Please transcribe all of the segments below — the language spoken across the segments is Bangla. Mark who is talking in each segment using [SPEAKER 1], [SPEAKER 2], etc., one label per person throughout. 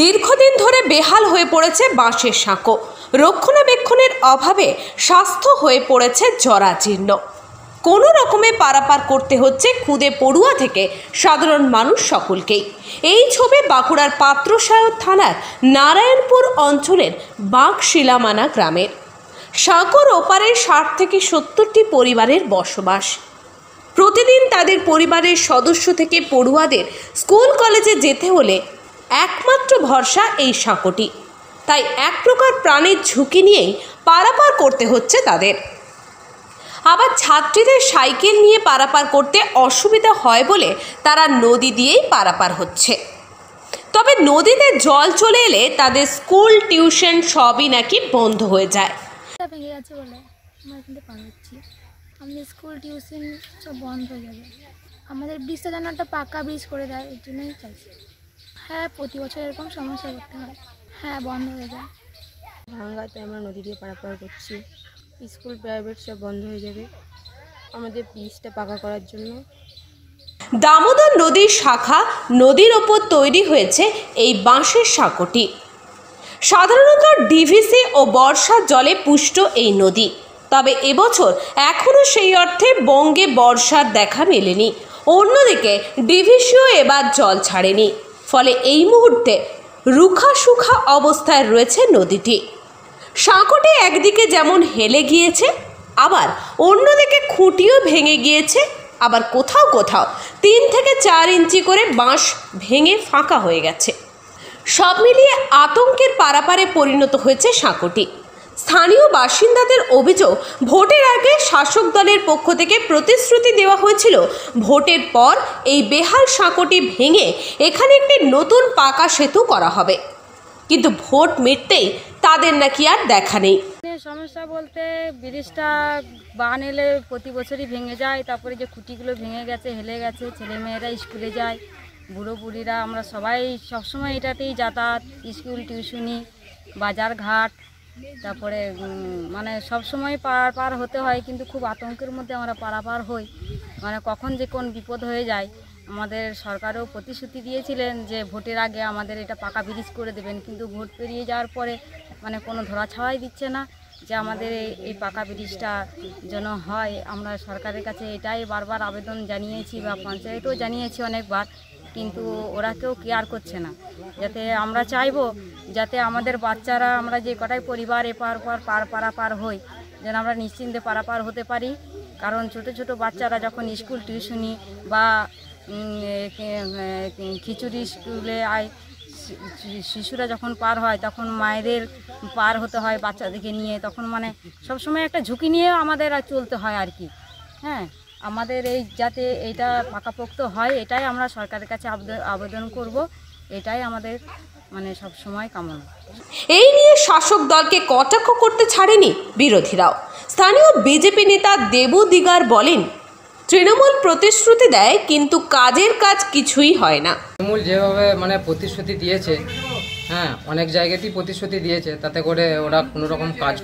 [SPEAKER 1] দীর্ঘদিন ধরে বেহাল হয়ে পড়েছে বাঁশের সাঁকো রক্ষণাবেক্ষণের অভাবে স্বাস্থ্য হয়ে পড়েছে জরাজীর্ণ কোনো রকমে পারাপার করতে হচ্ছে খুদে পড়ুয়া থেকে সাধারণ মানুষ সকলকেই এই ছবি বাঁকুড়ার পাত্রসায়র থানার নারায়ণপুর অঞ্চলের বাঁকশিলামানা গ্রামের সাঁকোর ওপারে ষাট থেকে সত্তরটি পরিবারের বসবাস প্রতিদিন তাদের পরিবারের সদস্য থেকে পড়ুয়াদের স্কুল কলেজে যেতে হলে একমাত্র ভরসা এই সাঁকোটি তাই এক প্রকার প্রাণের ঝুঁকি নিয়েই পারাপার করতে হচ্ছে তাদের আবার ছাত্রীদের সাইকেল নিয়ে পারাপার করতে অসুবিধা হয় বলে তারা নদী দিয়েই পারাপার হচ্ছে তবে নদীতে জল চলে এলে তাদের স্কুল টিউশন সবই নাকি বন্ধ হয়ে যায়
[SPEAKER 2] ভেঙে আমাদের স্কুল টিউশন সব বন্ধ হয়ে যাবে আমাদের ব্রিজটা পাকা বীজ করে দেয় এর জন্যই চাইছি হ্যাঁ প্রতি বছর এরকম সমস্যা করতে হয় হ্যাঁ বন্ধ হয়ে যায় ভাঙ্গাতে আমরা নদী দিয়ে পারাপার করছি স্কুল প্রাইভেট সব বন্ধ হয়ে যাবে আমাদের পিসটা পাকা করার জন্য
[SPEAKER 1] দামোদর নদীর শাখা নদীর ওপর তৈরি হয়েছে এই বাঁশের শাঁকটি সাধারণত ডিভিসি ও বর্ষার জলে পুষ্ট এই নদী তবে এবছর এখনও সেই অর্থে বঙ্গে বর্ষার দেখা মেলেনি অন্যদিকে ডিভিসিও এবার জল ছাড়েনি ফলে এই মুহূর্তে রুখা সুখা অবস্থায় রয়েছে নদীটি সাঁকোটি একদিকে যেমন হেলে গিয়েছে আবার অন্যদিকে খুঁটিও ভেঙে গিয়েছে আবার কোথাও কোথাও তিন থেকে চার ইঞ্চি করে বাঁশ ভেঙে ফাঁকা হয়ে গেছে সব মিলিয়ে আতঙ্কের পারাপারে পরিণত হয়েছে সাঁকোটি স্থানীয় বাসিন্দাদের অভিযোগ ভোটের আগে শাসক দলের পক্ষ থেকে প্রতিশ্রুতি দেওয়া হয়েছিল ভোটের পর এই বেহাল সাঁকোটি ভেঙে এখানে একটি নতুন পাকা সেতু করা হবে কিন্তু ভোট মিটতেই তাদের নাকি আর দেখা নেই সমস্যা বলতে
[SPEAKER 2] ব্রিজটা বান এলে প্রতি বছরই ভেঙে যায় তারপরে যে খুঁটিগুলো ভেঙে গেছে হেলে গেছে ছেলেমেয়েরা স্কুলে যায় বুড়ো বুড়িরা আমরা সবাই সবসময় এটাতেই যাতায়াত স্কুল টিউশনি বাজার ঘাট তারপরে মানে সব সময় পার পার হতে হয় কিন্তু খুব আতঙ্কের মধ্যে আমরা পারাপার হই মানে কখন যে কোন বিপদ হয়ে যায় আমাদের সরকারও প্রতিশ্রুতি দিয়েছিলেন যে ভোটের আগে আমাদের এটা পাকা ব্রিজ করে দেবেন কিন্তু ভোট পেরিয়ে যাওয়ার পরে মানে কোনো ধরাছাড়াই দিচ্ছে না যে আমাদের এই পাকা ব্রিজটা যেন হয় আমরা সরকারের কাছে এটাই বারবার আবেদন জানিয়েছি বা পঞ্চায়েতও জানিয়েছি অনেকবার কিন্তু ওরা কেউ কেয়ার করছে না যাতে আমরা চাইবো যাতে আমাদের বাচ্চারা আমরা যে কটাই পরিবার এপার পার পার পারাপার হই যেন আমরা নিশ্চিন্তে পারাপার হতে পারি কারণ ছোট ছোট বাচ্চারা যখন স্কুল টিউশনি বা খিচুড়ি স্কুলে আয় শিশুরা যখন পার হয় তখন মায়েদের পার হতে হয় বাচ্চাদেরকে নিয়ে তখন মানে সবসময় একটা ঝুঁকি নিয়েও আমাদের চলতে হয় আর কি হ্যাঁ আমাদের এই যাতে এইটা পাকাপোক্ত হয় এটাই আমরা সরকারের কাছে আবেদন করব এটাই আমাদের মানে সব সময় কামনা
[SPEAKER 1] এই নিয়ে শাসক দলকে কটাক্ষ করতে ছাড়েনি বিরোধীরাও স্থানীয় বিজেপি নেতা দেবু দিগার বলেন তৃণমূল প্রতিশ্রুতি দেয় কিন্তু কাজের কাজ কিছুই হয় না তৃণমূল যেভাবে মানে প্রতিশ্রুতি দিয়েছে হ্যাঁ অনেক জায়গাতেই প্রতিশ্রুতি দিয়েছে তাতে করে ওরা কোনো রকম কাজ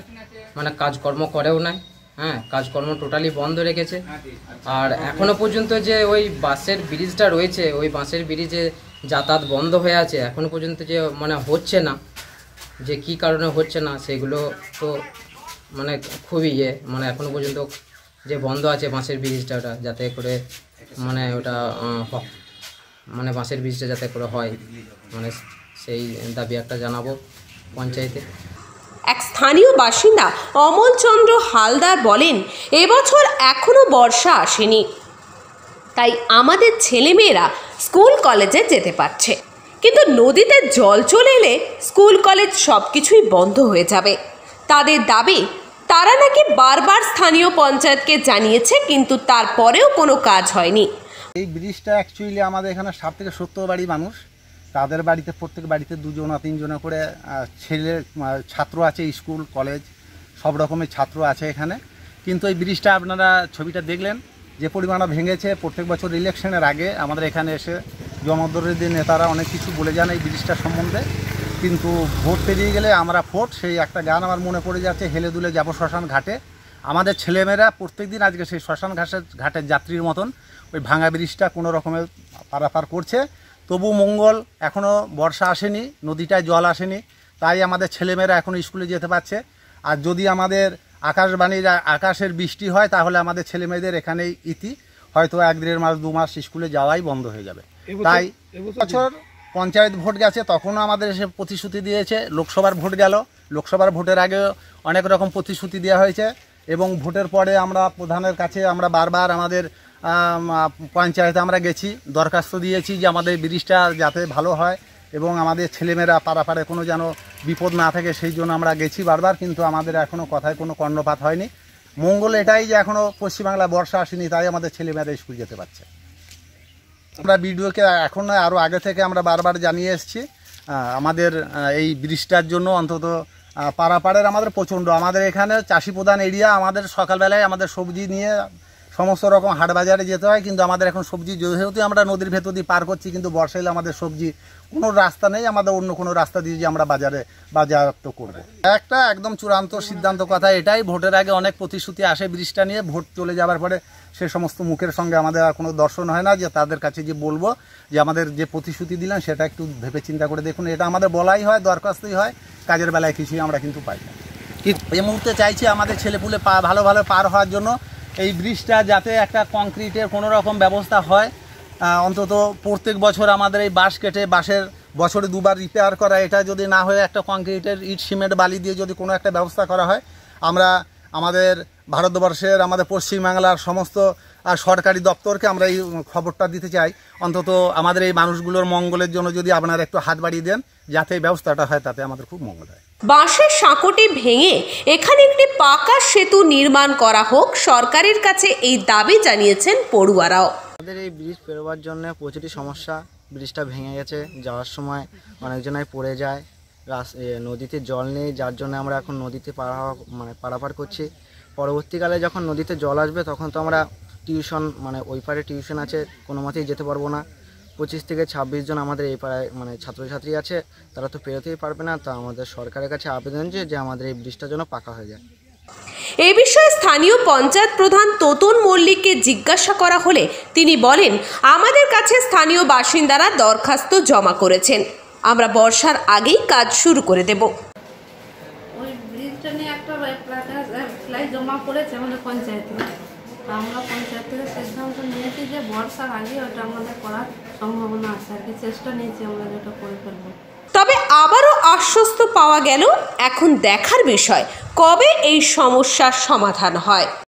[SPEAKER 1] মানে কাজকর্ম করেও নাই হ্যাঁ কাজকর্ম টোটালি বন্ধ রেখেছে হ্যাঁ, আচ্ছা। আর এখনো পর্যন্ত যে ওই বাসের ব্রিজটা রয়েছে ওই বাসের ব্রিজে যাতায়াত বন্ধ হয়ে আছে এখনো পর্যন্ত যে মানে হচ্ছে না যে কি কারণে হচ্ছে না সেগুলো তো মানে খুবই ইয়ে মানে এখনো পর্যন্ত যে বন্ধ আছে বাঁশের ব্রিজটা ওটা যাতে করে মানে ওটা মানে বাঁশের ব্রিজটা যাতে করে হয় মানে সেই
[SPEAKER 3] দাবি একটা জানাবো পঞ্চায়েতে
[SPEAKER 1] স্থানীয় বাসিন্দা অমলচন্দ্র হালদার বলেন এবছর এখনও বর্ষা আসেনি তাই আমাদের ছেলেমেয়েরা স্কুল কলেজে যেতে পারছে কিন্তু নদীতে জল চলে এলে স্কুল কলেজ সব কিছুই বন্ধ হয়ে যাবে তাদের দাবি তারা নাকি বারবার স্থানীয় পঞ্চায়েতকে জানিয়েছে কিন্তু তারপরেও কোনো কাজ হয়নি
[SPEAKER 3] এই ব্রিজটা অ্যাকচুয়ালি আমাদের এখানে সব থেকে সত্তর বাড়ি মানুষ তাদের বাড়িতে প্রত্যেক বাড়িতে দুজনা তিনজনা করে ছেলে ছাত্র আছে স্কুল কলেজ সব রকমের ছাত্র আছে এখানে কিন্তু এই ব্রিজটা আপনারা ছবিটা দেখলেন যে পরিমাণে ভেঙেছে প্রত্যেক বছর ইলেকশনের আগে আমাদের এখানে এসে জমাদরদি নেতারা অনেক কিছু বলে যান এই ব্রিজটা সম্বন্ধে কিন্তু ভোট পেরিয়ে গেলে আমরা ভোট সেই একটা গান আমার মনে পড়ে যাচ্ছে হেলে দুলে যাবো শ্মশান ঘাটে আমাদের ছেলেমেয়েরা প্রত্যেক দিন আজকে সেই শ্মশান ঘাটের ঘাটের যাত্রীর মতন ওই ভাঙা ব্রিজটা কোনো রকমের পারাপার করছে তবু মঙ্গল এখনও বর্ষা আসেনি নদীটায় জল আসেনি তাই আমাদের ছেলেমেয়েরা এখন স্কুলে যেতে পারছে আর যদি আমাদের আকাশবাণীর আকাশের বৃষ্টি হয় তাহলে আমাদের ছেলেমেয়েদের এখানেই ইতি হয়তো এক দেড় মাস দু মাস স্কুলে যাওয়াই বন্ধ হয়ে যাবে তাই বছর পঞ্চায়েত ভোট গেছে তখনও আমাদের সে প্রতিশ্রুতি দিয়েছে লোকসভার ভোট গেল লোকসভার ভোটের আগে অনেক রকম প্রতিশ্রুতি দেওয়া হয়েছে এবং ভোটের পরে আমরা প্রধানের কাছে আমরা বারবার আমাদের পঞ্চায়েতে আমরা গেছি দরখাস্ত দিয়েছি যে আমাদের ব্রিজটা যাতে ভালো হয় এবং আমাদের ছেলেমেয়েরা পারাপারে কোনো যেন বিপদ না থাকে সেই জন্য আমরা গেছি বারবার কিন্তু আমাদের এখনও কথায় কোনো কর্ণপাত হয়নি মঙ্গল এটাই যে এখনও পশ্চিমবাংলা বর্ষা আসেনি তাই আমাদের ছেলেমেয়েরা স্কুল যেতে পারছে আমরা বিডিওকে এখন আরও আগে থেকে আমরা বারবার জানিয়ে এসছি আমাদের এই ব্রিজটার জন্য অন্তত পাড়াপাড়ের আমাদের প্রচণ্ড আমাদের এখানে চাষি প্রধান এরিয়া আমাদের সকালবেলায় আমাদের সবজি নিয়ে সমস্ত রকম হাট বাজারে যেতে হয় কিন্তু আমাদের এখন সবজি যেহেতু আমরা নদীর ভেতর দিয়ে পার করছি কিন্তু বর্ষা এলে আমাদের সবজি কোনো রাস্তা নেই আমাদের অন্য কোনো রাস্তা দিয়ে যে আমরা বাজারে বাজারত্ব করব। একটা একদম চূড়ান্ত সিদ্ধান্ত কথা এটাই ভোটের আগে অনেক প্রতিশ্রুতি আসে ব্রিজটা নিয়ে ভোট চলে যাওয়ার পরে সে সমস্ত মুখের সঙ্গে আমাদের আর কোনো দর্শন হয় না যে তাদের কাছে যে বলবো যে আমাদের যে প্রতিশ্রুতি দিলাম সেটা একটু ভেবে চিন্তা করে দেখুন এটা আমাদের বলাই হয় দরখাস্তই হয় কাজের বেলায় কিছুই আমরা কিন্তু পাই না এই মুহূর্তে চাইছি আমাদের ছেলেপুলে পা ভালো ভালো পার হওয়ার জন্য এই ব্রিজটা যাতে একটা কংক্রিটের কোনো রকম ব্যবস্থা হয় অন্তত প্রত্যেক বছর আমাদের এই বাঁশ কেটে বাঁশের বছরে দুবার রিপেয়ার করা এটা যদি না হয়ে একটা কংক্রিটের ইট সিমেন্ট বালি দিয়ে যদি কোনো একটা ব্যবস্থা করা হয় আমরা আমাদের ভারতবর্ষের আমাদের পশ্চিমবাংলার সমস্ত সরকারি দপ্তরকে আমরা এই খবরটা দিতে চাই অন্তত আমাদের এই মানুষগুলোর মঙ্গলের জন্য যদি আপনারা একটু হাত বাড়িয়ে দেন যাতে এই ব্যবস্থাটা হয় তাতে আমাদের খুব মঙ্গল হয়
[SPEAKER 1] বাঁশের সাঁকোটি ভেঙে এখানে একটি পাকা সেতু নির্মাণ করা হোক সরকারের কাছে এই দাবি জানিয়েছেন পড়ুয়ারাও
[SPEAKER 3] আমাদের এই ব্রিজ পেরোবার জন্য প্রচুরই সমস্যা ব্রিজটা ভেঙে গেছে যাওয়ার সময় অনেকজনাই পড়ে যায় নদীতে জল নেই যার জন্য আমরা এখন নদীতে পাড়া মানে পারাপার করছি পরবর্তীকালে যখন নদীতে জল আসবে তখন তো আমরা টিউশন মানে ওই পারে টিউশন আছে কোনো মতেই যেতে পারবো না পঁচিশ থেকে ২৬ জন আমাদের এই পাড়ায় মানে ছাত্রছাত্রী আছে তারা তো পেরোতেই পারবে না তা আমাদের সরকারের কাছে আবেদন যে যে আমাদের এই ব্রিজটা যেন পাকা হয়ে যায়
[SPEAKER 1] এ বিষয়ে স্থানীয় পঞ্চায়েত প্রধান তোতন মল্লিককে জিজ্ঞাসা করা হলে তিনি বলেন আমাদের কাছে স্থানীয় বাসিন্দারা দরখাস্ত জমা করেছেন আমরা বর্ষার আগেই কাজ শুরু করে দেব
[SPEAKER 2] ওই ব্রিজটা নিয়ে একটা জমা করেছে আমাদের পঞ্চায়েত আমরা পঞ্চায়েত থেকে সিদ্ধান্ত নিয়েছি যে বর্ষার আগে ওটা আমাদের করার সম্ভাবনা আছে আর কি চেষ্টা নিয়েছি আমরা যেটা করে ফেলবো
[SPEAKER 1] তবে আবারও আশ্বস্ত পাওয়া গেল এখন দেখার বিষয় কবে এই সমস্যার সমাধান হয়